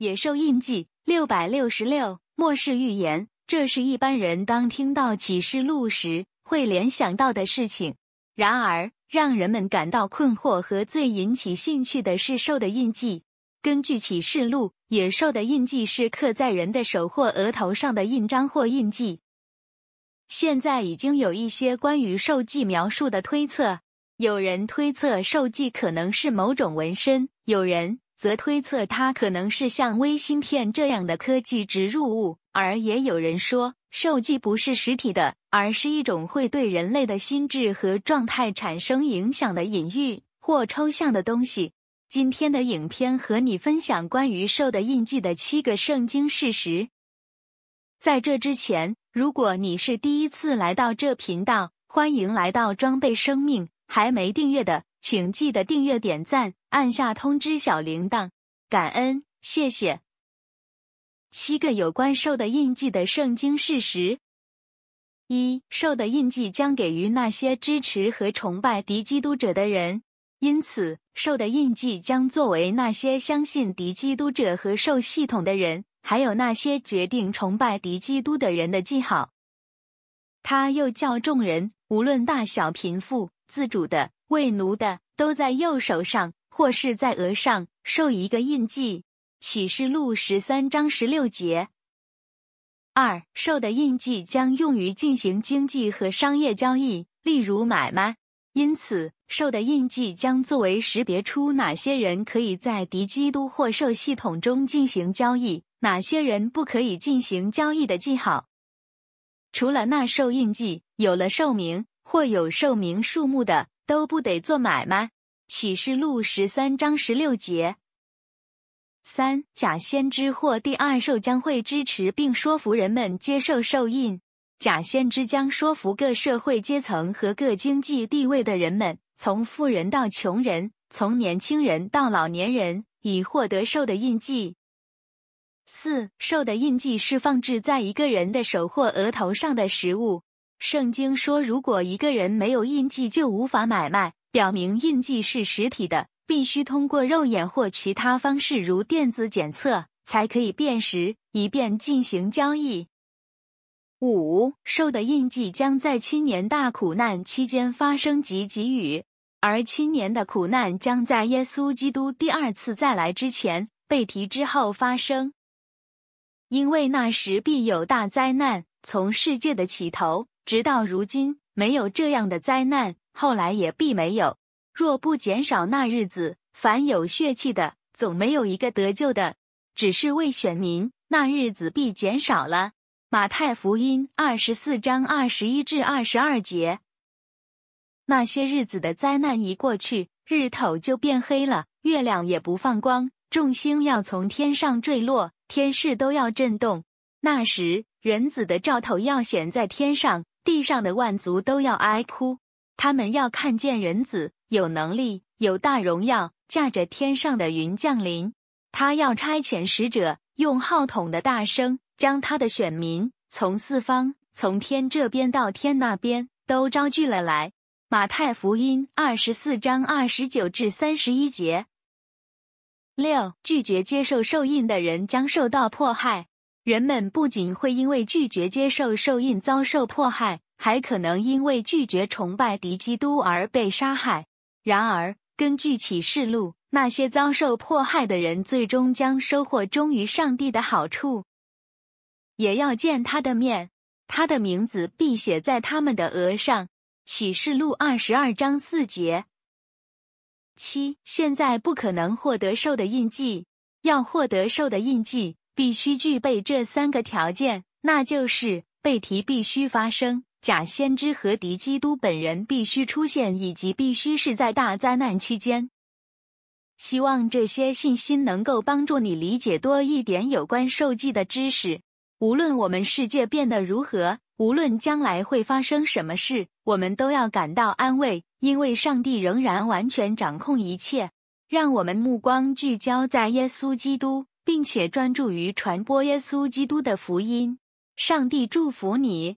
野兽印记六百六十六末世预言，这是一般人当听到启示录时会联想到的事情。然而，让人们感到困惑和最引起兴趣的是兽的印记。根据启示录，野兽的印记是刻在人的手或额头上的印章或印记。现在已经有一些关于兽迹描述的推测。有人推测兽迹可能是某种纹身，有人。则推测它可能是像微芯片这样的科技植入物，而也有人说兽既不是实体的，而是一种会对人类的心智和状态产生影响的隐喻或抽象的东西。今天的影片和你分享关于兽的印记的七个圣经事实。在这之前，如果你是第一次来到这频道，欢迎来到装备生命。还没订阅的，请记得订阅点赞。按下通知小铃铛，感恩，谢谢。七个有关兽的印记的圣经事实：一、兽的印记将给予那些支持和崇拜敌基督者的人，因此，兽的印记将作为那些相信敌基督者和兽系统的人，还有那些决定崇拜敌基督的人的记号。他又叫众人，无论大小、贫富、自主的、为奴的，都在右手上。或是在额上受一个印记，启示录十三章十六节。二受的印记将用于进行经济和商业交易，例如买卖。因此，受的印记将作为识别出哪些人可以在敌基督或受系统中进行交易，哪些人不可以进行交易的记号。除了那受印记、有了兽名或有兽名数目的，都不得做买卖。启示录十三章十六节：三假先知或第二兽将会支持并说服人们接受兽印。假先知将说服各社会阶层和各经济地位的人们，从富人到穷人，从年轻人到老年人，以获得兽的印记。四兽的印记是放置在一个人的手或额头上的食物。圣经说，如果一个人没有印记，就无法买卖。表明印记是实体的，必须通过肉眼或其他方式，如电子检测，才可以辨识，以便进行交易。五兽的印记将在青年大苦难期间发生及给予，而青年的苦难将在耶稣基督第二次再来之前被提之后发生，因为那时必有大灾难。从世界的起头直到如今，没有这样的灾难。后来也必没有。若不减少那日子，凡有血气的，总没有一个得救的。只是为选民，那日子必减少了。马太福音二十四章二十一至二十二节。那些日子的灾难一过去，日头就变黑了，月亮也不放光，众星要从天上坠落，天势都要震动。那时，人子的兆头要显在天上，地上的万族都要哀哭。他们要看见人子有能力，有大荣耀，驾着天上的云降临。他要差遣使者，用号筒的大声，将他的选民从四方、从天这边到天那边都招聚了来。马太福音二十四章二十九至三十一节。六拒绝接受受印的人将受到迫害。人们不仅会因为拒绝接受受印遭受迫害。还可能因为拒绝崇拜敌基督而被杀害。然而，根据启示录，那些遭受迫害的人最终将收获忠于上帝的好处，也要见他的面，他的名字必写在他们的额上。启示录二十二章四节。七，现在不可能获得兽的印记。要获得兽的印记，必须具备这三个条件，那就是被提必须发生。假先知和敌基督本人必须出现，以及必须是在大灾难期间。希望这些信息能够帮助你理解多一点有关受祭的知识。无论我们世界变得如何，无论将来会发生什么事，我们都要感到安慰，因为上帝仍然完全掌控一切。让我们目光聚焦在耶稣基督，并且专注于传播耶稣基督的福音。上帝祝福你。